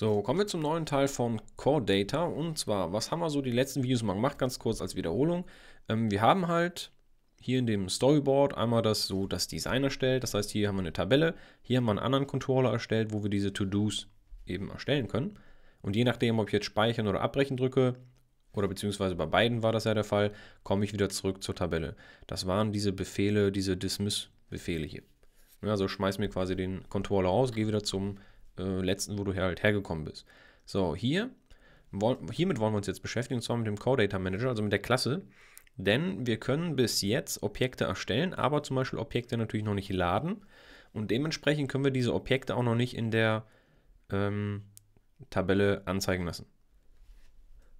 So, kommen wir zum neuen Teil von Core Data. Und zwar, was haben wir so die letzten Videos mal gemacht? Ganz kurz als Wiederholung. Ähm, wir haben halt hier in dem Storyboard einmal das so das Design erstellt. Das heißt, hier haben wir eine Tabelle. Hier haben wir einen anderen Controller erstellt, wo wir diese To-Dos eben erstellen können. Und je nachdem, ob ich jetzt Speichern oder Abbrechen drücke, oder beziehungsweise bei beiden war das ja der Fall, komme ich wieder zurück zur Tabelle. Das waren diese Befehle, diese Dismiss-Befehle hier. Also schmeiß mir quasi den Controller raus, gehe wieder zum äh, letzten, wo du halt hergekommen bist. So, hier, hiermit wollen wir uns jetzt beschäftigen, und zwar mit dem CoData Manager, also mit der Klasse. Denn wir können bis jetzt Objekte erstellen, aber zum Beispiel Objekte natürlich noch nicht laden. Und dementsprechend können wir diese Objekte auch noch nicht in der ähm, Tabelle anzeigen lassen.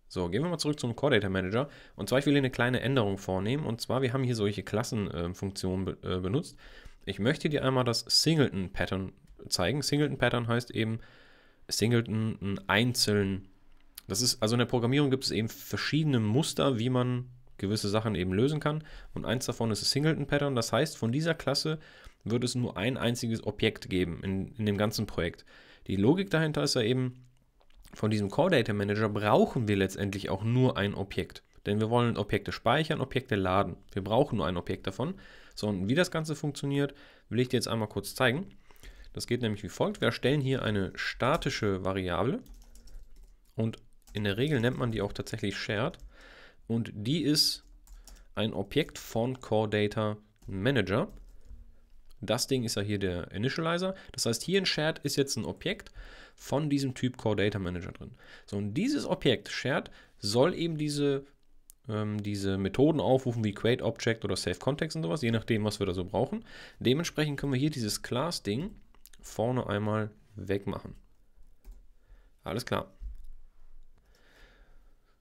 So, gehen wir mal zurück zum Core Data Manager. Und zwar, ich will hier eine kleine Änderung vornehmen. Und zwar, wir haben hier solche Klassenfunktionen äh, be äh, benutzt. Ich möchte dir einmal das Singleton-Pattern zeigen. Singleton-Pattern heißt eben Singleton einen einzelnen. Das ist, also in der Programmierung gibt es eben verschiedene Muster, wie man gewisse Sachen eben lösen kann. Und eins davon ist das Singleton-Pattern. Das heißt, von dieser Klasse wird es nur ein einziges Objekt geben in, in dem ganzen Projekt. Die Logik dahinter ist ja eben, von diesem Core Data Manager brauchen wir letztendlich auch nur ein Objekt. Denn wir wollen Objekte speichern, Objekte laden. Wir brauchen nur ein Objekt davon. So, und wie das Ganze funktioniert, will ich dir jetzt einmal kurz zeigen. Das geht nämlich wie folgt. Wir erstellen hier eine statische Variable und in der Regel nennt man die auch tatsächlich shared und die ist ein Objekt von Core Manager. Das Ding ist ja hier der Initializer. Das heißt, hier in Shared ist jetzt ein Objekt von diesem Typ Core Manager drin. So, und dieses Objekt Shared soll eben diese, ähm, diese Methoden aufrufen, wie Create oder SaveContext und sowas, je nachdem, was wir da so brauchen. Dementsprechend können wir hier dieses Class-Ding vorne einmal wegmachen. Alles klar.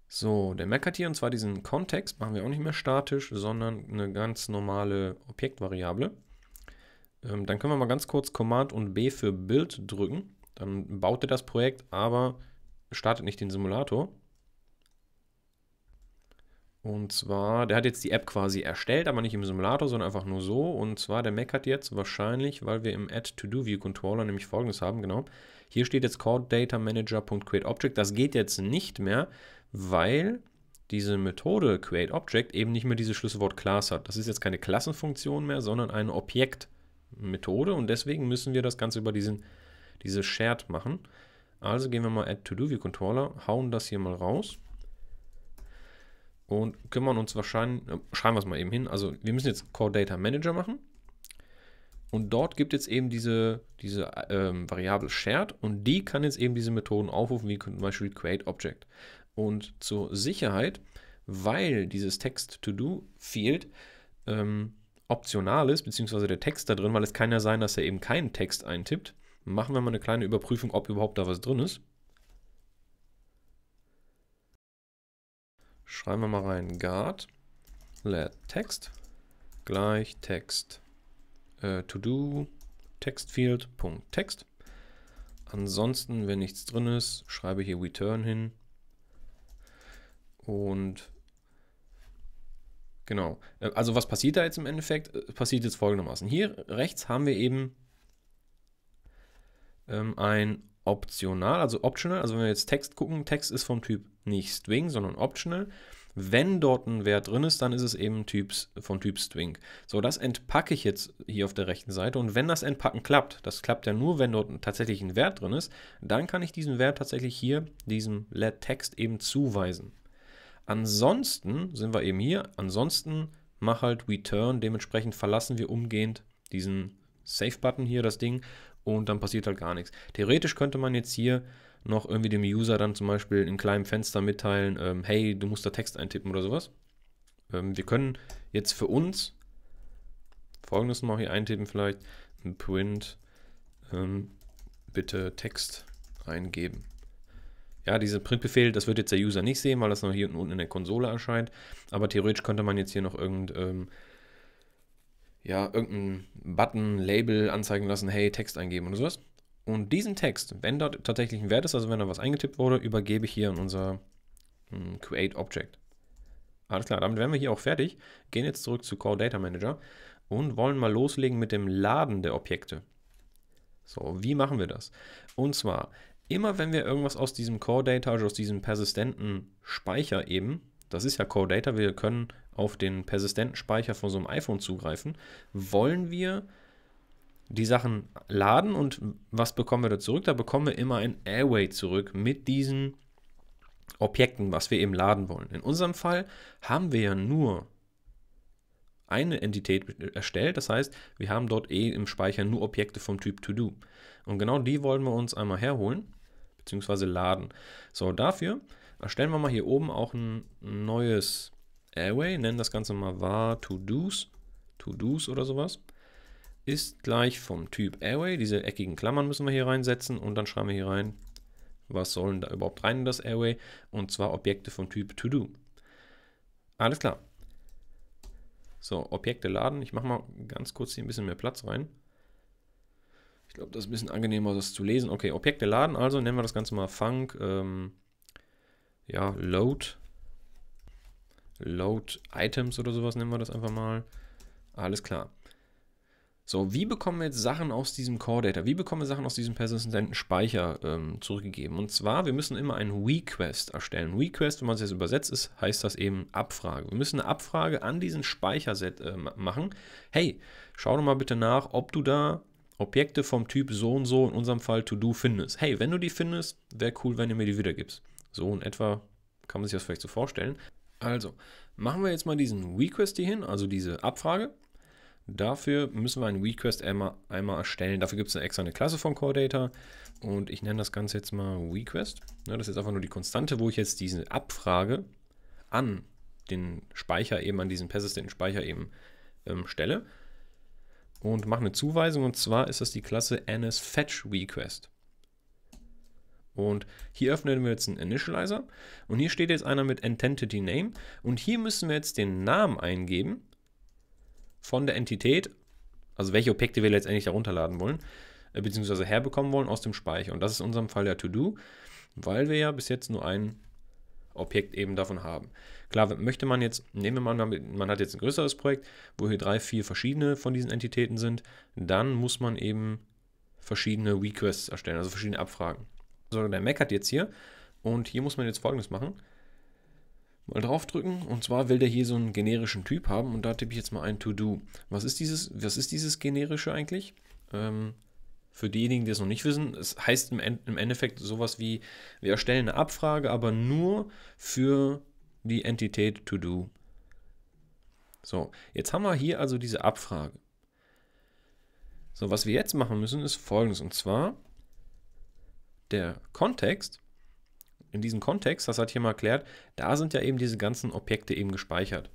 So, der Mac hat hier und zwar diesen Kontext, machen wir auch nicht mehr statisch, sondern eine ganz normale Objektvariable. Ähm, dann können wir mal ganz kurz Command und B für Build drücken. Dann baut er das Projekt, aber startet nicht den Simulator. Und zwar, der hat jetzt die App quasi erstellt, aber nicht im Simulator, sondern einfach nur so. Und zwar, der Mac hat jetzt wahrscheinlich, weil wir im Add-To-Do-View-Controller nämlich folgendes haben, genau. Hier steht jetzt CodeDataManager.CreateObject. Das geht jetzt nicht mehr, weil diese Methode CreateObject eben nicht mehr dieses Schlüsselwort Class hat. Das ist jetzt keine Klassenfunktion mehr, sondern eine Objektmethode. Und deswegen müssen wir das Ganze über diesen, diese Shared machen. Also gehen wir mal Add-To-Do-View-Controller, hauen das hier mal raus und kümmern uns wahrscheinlich, äh, schreiben wir es mal eben hin, also wir müssen jetzt Core Data Manager machen. Und dort gibt es eben diese, diese ähm, Variable shared und die kann jetzt eben diese Methoden aufrufen, wie zum Beispiel create object. Und zur Sicherheit, weil dieses Text-to-do-Field ähm, optional ist, beziehungsweise der Text da drin, weil es kann ja sein, dass er eben keinen Text eintippt, machen wir mal eine kleine Überprüfung, ob überhaupt da was drin ist. Schreiben wir mal rein guard let text gleich text äh, to do textfield Punkt text. Ansonsten, wenn nichts drin ist, schreibe hier return hin. Und genau. Äh, also was passiert da jetzt im Endeffekt? Äh, passiert jetzt folgendermaßen. Hier rechts haben wir eben ähm, ein optional, also optional, also wenn wir jetzt Text gucken, Text ist vom Typ nicht String, sondern optional. Wenn dort ein Wert drin ist, dann ist es eben Typs, vom Typ String. So, das entpacke ich jetzt hier auf der rechten Seite. Und wenn das Entpacken klappt, das klappt ja nur, wenn dort tatsächlich ein Wert drin ist, dann kann ich diesen Wert tatsächlich hier, diesem Let-Text eben zuweisen. Ansonsten sind wir eben hier, ansonsten mach halt Return, dementsprechend verlassen wir umgehend diesen Save-Button hier, das Ding, und dann passiert halt gar nichts. Theoretisch könnte man jetzt hier noch irgendwie dem User dann zum Beispiel in kleinem Fenster mitteilen, ähm, hey, du musst da Text eintippen oder sowas. Ähm, wir können jetzt für uns folgendes mal hier eintippen vielleicht, ein print, ähm, bitte Text eingeben. Ja, diese Printbefehl, das wird jetzt der User nicht sehen, weil das noch hier unten in der Konsole erscheint, aber theoretisch könnte man jetzt hier noch irgendein ähm, ja, irgendeinen Button, Label anzeigen lassen, hey, Text eingeben oder sowas. Und diesen Text, wenn dort tatsächlich ein Wert ist, also wenn da was eingetippt wurde, übergebe ich hier in unser hm, Create Object. Alles klar, damit wären wir hier auch fertig. Gehen jetzt zurück zu Core Data Manager und wollen mal loslegen mit dem Laden der Objekte. So, wie machen wir das? Und zwar, immer wenn wir irgendwas aus diesem Core Data, also aus diesem persistenten Speicher eben, das ist ja Core Data, wir können auf den persistenten Speicher von so einem iPhone zugreifen, wollen wir die Sachen laden und was bekommen wir da zurück? Da bekommen wir immer ein Airway zurück mit diesen Objekten, was wir eben laden wollen. In unserem Fall haben wir ja nur eine Entität erstellt. Das heißt, wir haben dort eh im Speicher nur Objekte vom Typ To-Do. Und genau die wollen wir uns einmal herholen, bzw. laden. So, dafür erstellen wir mal hier oben auch ein neues Array, nennen das Ganze mal var to-dos, to-dos oder sowas, ist gleich vom Typ Array, diese eckigen Klammern müssen wir hier reinsetzen und dann schreiben wir hier rein, was sollen da überhaupt rein in das Array, und zwar Objekte vom Typ to-do. Alles klar. So, Objekte laden. Ich mache mal ganz kurz hier ein bisschen mehr Platz rein. Ich glaube, das ist ein bisschen angenehmer, das zu lesen. Okay, Objekte laden, also nennen wir das Ganze mal Funk, ähm, ja, Load Load Items oder sowas nennen wir das einfach mal. Alles klar. So, wie bekommen wir jetzt Sachen aus diesem Core Data? Wie bekommen wir Sachen aus diesem persistenten Speicher ähm, zurückgegeben? Und zwar, wir müssen immer einen Request erstellen. Request, wenn man es jetzt übersetzt ist, heißt das eben Abfrage. Wir müssen eine Abfrage an diesen Speicherset äh, machen. Hey, schau doch mal bitte nach, ob du da Objekte vom Typ so und so, in unserem Fall To-Do, findest. Hey, wenn du die findest, wäre cool, wenn du mir die wiedergibst. So in etwa kann man sich das vielleicht so vorstellen. Also, machen wir jetzt mal diesen Request hier hin, also diese Abfrage. Dafür müssen wir einen Request einmal, einmal erstellen. Dafür gibt es extra eine Klasse von CoreData und ich nenne das Ganze jetzt mal Request. Ja, das ist einfach nur die Konstante, wo ich jetzt diese Abfrage an den Speicher eben, an diesen persistenten Speicher eben ähm, stelle und mache eine Zuweisung und zwar ist das die Klasse NSFetchRequest. Und hier öffnen wir jetzt einen Initializer. Und hier steht jetzt einer mit Entity Name. Und hier müssen wir jetzt den Namen eingeben von der Entität, also welche Objekte wir letztendlich darunter wollen, äh, beziehungsweise herbekommen wollen aus dem Speicher. Und das ist in unserem Fall der To-Do, weil wir ja bis jetzt nur ein Objekt eben davon haben. Klar, möchte man jetzt, nehmen wir mal, man hat jetzt ein größeres Projekt, wo hier drei, vier verschiedene von diesen Entitäten sind, dann muss man eben verschiedene Requests erstellen, also verschiedene Abfragen sondern der meckert jetzt hier. Und hier muss man jetzt folgendes machen. Mal draufdrücken. Und zwar will der hier so einen generischen Typ haben. Und da tippe ich jetzt mal ein To-Do. Was ist dieses, was ist dieses generische eigentlich? Ähm, für diejenigen, die es noch nicht wissen, es heißt im, im Endeffekt sowas wie, wir erstellen eine Abfrage, aber nur für die Entität To-Do. So, jetzt haben wir hier also diese Abfrage. So, was wir jetzt machen müssen, ist folgendes. Und zwar der Kontext, in diesem Kontext, das hat hier mal erklärt, da sind ja eben diese ganzen Objekte eben gespeichert.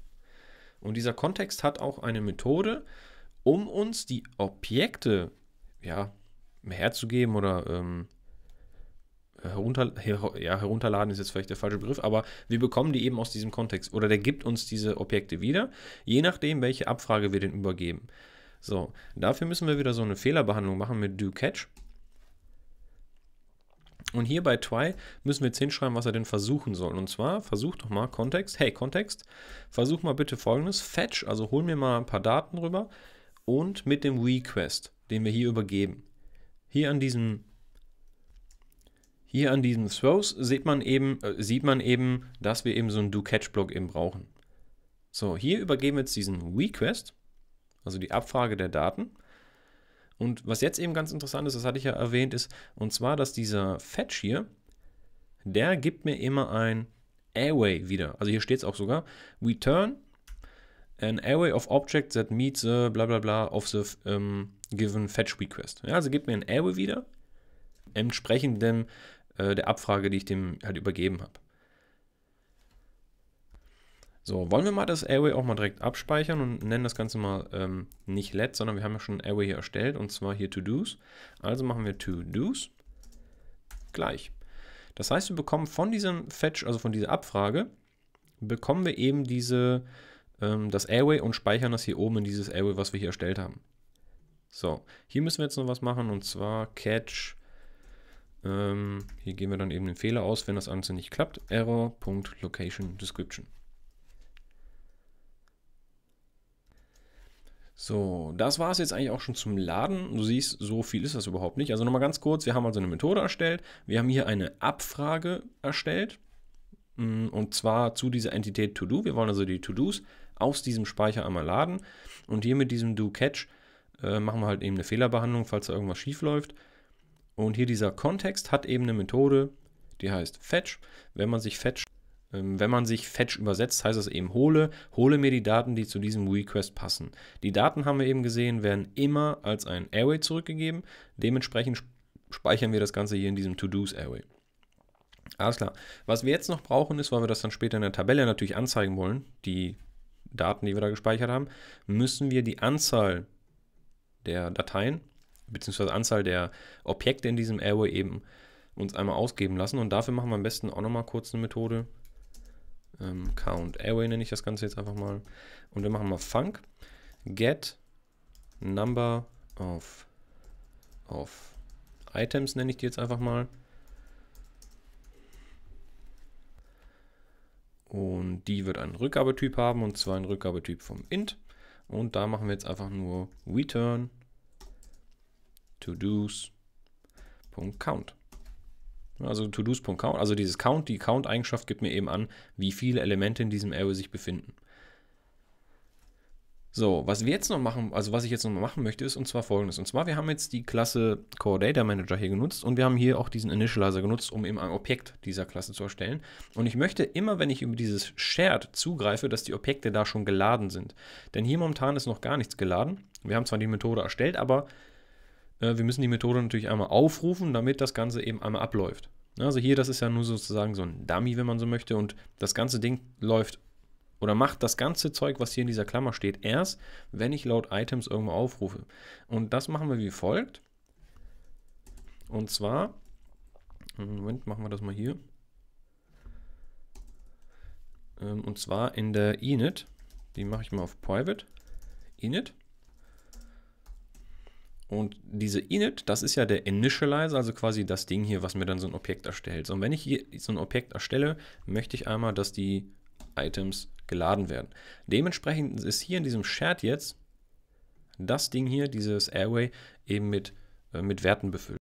Und dieser Kontext hat auch eine Methode, um uns die Objekte ja, herzugeben oder ähm, herunter, her, ja, herunterladen ist jetzt vielleicht der falsche Begriff, aber wir bekommen die eben aus diesem Kontext oder der gibt uns diese Objekte wieder, je nachdem, welche Abfrage wir den übergeben. So, dafür müssen wir wieder so eine Fehlerbehandlung machen mit do catch. Und hier bei try müssen wir jetzt hinschreiben, was er denn versuchen soll. Und zwar, versuch doch mal Kontext. Hey, Kontext, versuch mal bitte folgendes. Fetch, also hol mir mal ein paar Daten rüber. Und mit dem Request, den wir hier übergeben. Hier an diesem, hier an diesem Throws sieht man eben, äh, sieht man eben dass wir eben so einen Do-Catch-Block eben brauchen. So, hier übergeben wir jetzt diesen Request, also die Abfrage der Daten. Und was jetzt eben ganz interessant ist, das hatte ich ja erwähnt, ist, und zwar, dass dieser Fetch hier, der gibt mir immer ein Array wieder. Also hier steht es auch sogar, return an array of objects that meet the bla bla bla of the um, ähm, given fetch request. Ja, also gibt mir ein Array wieder, entsprechend dem, äh, der Abfrage, die ich dem halt übergeben habe. So, wollen wir mal das Airway auch mal direkt abspeichern und nennen das Ganze mal ähm, nicht let, sondern wir haben ja schon ein Airway hier erstellt und zwar hier to-dos. Also machen wir to-dos gleich. Das heißt, wir bekommen von diesem Fetch, also von dieser Abfrage, bekommen wir eben diese, ähm, das Airway und speichern das hier oben in dieses Airway, was wir hier erstellt haben. So, hier müssen wir jetzt noch was machen und zwar catch. Ähm, hier gehen wir dann eben den Fehler aus, wenn das Ganze nicht klappt. error.locationDescription. description. So, das war es jetzt eigentlich auch schon zum Laden. Du siehst, so viel ist das überhaupt nicht. Also nochmal ganz kurz, wir haben also eine Methode erstellt. Wir haben hier eine Abfrage erstellt. Mm, und zwar zu dieser Entität To-Do. Wir wollen also die To-Dos aus diesem Speicher einmal laden. Und hier mit diesem Do-Catch äh, machen wir halt eben eine Fehlerbehandlung, falls da irgendwas schief läuft. Und hier dieser Kontext hat eben eine Methode, die heißt Fetch. Wenn man sich Fetch ähm, wenn man sich Fetch übersetzt, heißt das eben hole, hole mir die Daten, die zu diesem Request passen. Die Daten haben wir eben gesehen, werden immer als ein Array zurückgegeben. Dementsprechend speichern wir das Ganze hier in diesem To-Dos Array. Alles klar. Was wir jetzt noch brauchen ist, weil wir das dann später in der Tabelle natürlich anzeigen wollen, die Daten, die wir da gespeichert haben, müssen wir die Anzahl der Dateien bzw. Anzahl der Objekte in diesem Array eben uns einmal ausgeben lassen. Und dafür machen wir am besten auch nochmal kurz eine Methode, ähm, Count Airway nenne ich das Ganze jetzt einfach mal. Und wir machen mal Funk. Get Number of, of Items nenne ich die jetzt einfach mal. Und die wird einen Rückgabetyp haben und zwar einen Rückgabetyp vom int. Und da machen wir jetzt einfach nur return to-dos.count. Also to-dos.count, also dieses Count, die Count-Eigenschaft gibt mir eben an, wie viele Elemente in diesem Array sich befinden. So, was wir jetzt noch machen, also was ich jetzt noch machen möchte, ist und zwar folgendes. Und zwar, wir haben jetzt die Klasse CoreDataManager hier genutzt und wir haben hier auch diesen Initializer genutzt, um eben ein Objekt dieser Klasse zu erstellen. Und ich möchte immer, wenn ich über dieses Shared zugreife, dass die Objekte da schon geladen sind. Denn hier momentan ist noch gar nichts geladen. Wir haben zwar die Methode erstellt, aber äh, wir müssen die Methode natürlich einmal aufrufen, damit das Ganze eben einmal abläuft. Ne, also hier, das ist ja nur sozusagen so ein Dummy, wenn man so möchte. Und das ganze Ding läuft oder macht das ganze Zeug, was hier in dieser Klammer steht, erst, wenn ich laut Items irgendwo aufrufe. Und das machen wir wie folgt. Und zwar, Moment, machen wir das mal hier. Ähm, und zwar in der init, die mache ich mal auf private, init. Und diese init, das ist ja der Initializer, also quasi das Ding hier, was mir dann so ein Objekt erstellt. Und wenn ich hier so ein Objekt erstelle, möchte ich einmal, dass die Items geladen werden. Dementsprechend ist hier in diesem Shared jetzt das Ding hier, dieses Airway, eben mit, äh, mit Werten befüllt.